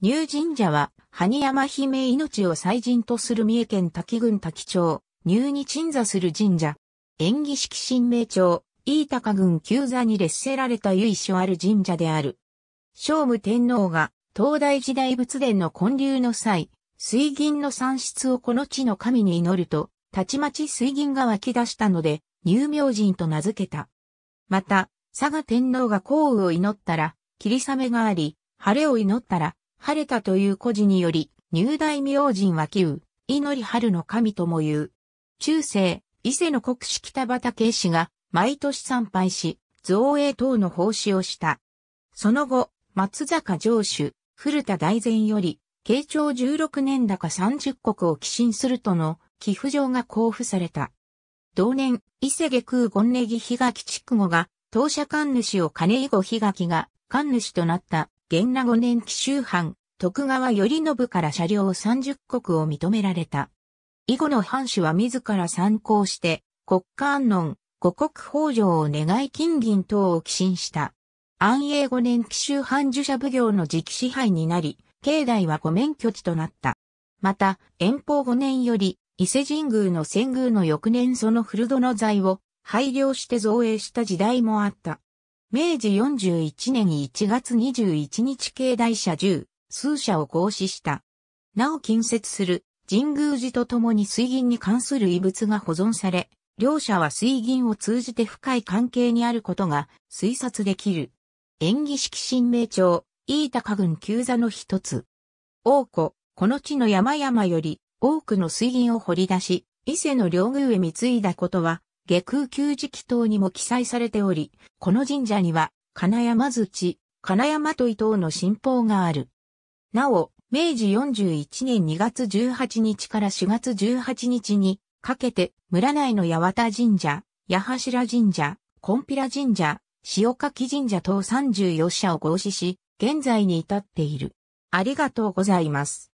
入神社は、埴山姫命を祭神とする三重県滝郡滝町、入に鎮座する神社。縁起式神明町、飯高郡旧座に列せられた由緒ある神社である。聖武天皇が、東大時代仏殿の建立の際、水銀の産出をこの地の神に祈ると、たちまち水銀が湧き出したので、入明神と名付けた。また、佐賀天皇が降雨を祈ったら、霧雨があり、晴れを祈ったら、晴れたという故事により、入大明神は旧、祈り春の神とも言う。中世、伊勢の国士北畠氏が、毎年参拝し、造営等の奉仕をした。その後、松坂城主、古田大善より、慶長16年高30国を寄進するとの寄付状が交付された。同年、伊勢下空権ネギ日垣筑後が、当社官主を金囲後日垣が、官主となった元和五年紀州藩、徳川頼信から車両三十国を認められた。以後の藩主は自ら参考して、国家安穏、五国法上を願い金銀等を寄進した。安永五年紀州藩受者奉行の直支配になり、境内は御免拠地となった。また、遠方五年より、伊勢神宮の仙宮の翌年その古殿材を、廃業して造営した時代もあった。明治41年1月21日境内社10、数社を合使した。なお近接する神宮寺と共に水銀に関する遺物が保存され、両者は水銀を通じて深い関係にあることが推察できる。演技式神明町、飯高郡旧座の一つ。王子、この地の山々より多くの水銀を掘り出し、伊勢の両宮へ貢いだことは下空休時祈祷にも記載されており、この神社には、金山槌、金山と伊藤の信奉がある。なお、明治41年2月18日から4月18日にかけて村内の八幡神社、八柱神社、コンピラ神社、塩垣神社等34社を合祀し、現在に至っている。ありがとうございます。